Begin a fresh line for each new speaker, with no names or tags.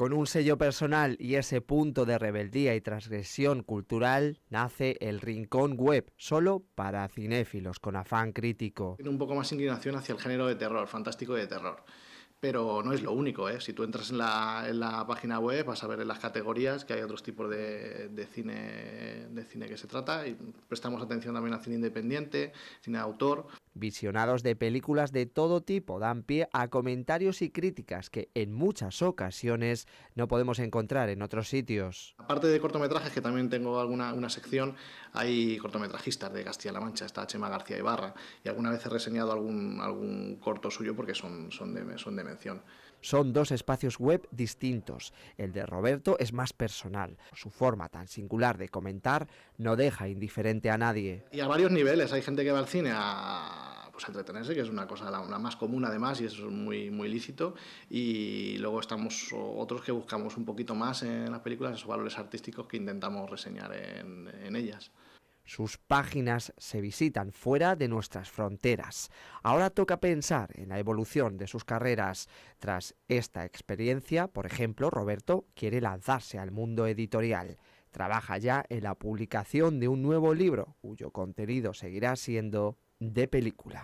Con un sello personal y ese punto de rebeldía y transgresión cultural nace el Rincón Web, solo para cinéfilos con afán crítico. Tiene un poco más
inclinación hacia el género de terror, fantástico de terror. Pero no es lo único, ¿eh? Si tú entras en la, página web vas a ver en las categorías que hay otros tipos de, cine, de cine
que se trata. Y prestamos atención también al cine independiente, cine de autor. Visionados de películas de todo tipo dan pie a comentarios y críticas que en muchas ocasiones no podemos encontrar en otros sitios
aparte de cortometrajes, que también tengo alguna una sección, hay cortometrajistas de Castilla-La Mancha, está Chema García Ibarra, y alguna vez he reseñado algún, algún corto suyo porque son, son, de, son de mención.
Son dos espacios web distintos. El de Roberto es más personal. Su forma tan singular de comentar no deja indiferente a nadie.
Y a varios niveles. Hay gente que va al cine a pues, entretenerse, que es una cosa la, más común además y eso es muy, muy lícito. Y luego estamos otros que buscamos un poquito más en las películas esos valores artísticos que intentamos reseñar en
ellas. Sus páginas se visitan fuera de nuestras fronteras. Ahora toca pensar en la evolución de sus carreras. Tras esta experiencia, por ejemplo, Roberto quiere lanzarse al mundo editorial. Trabaja ya en la publicación de un nuevo libro, cuyo contenido seguirá siendo de película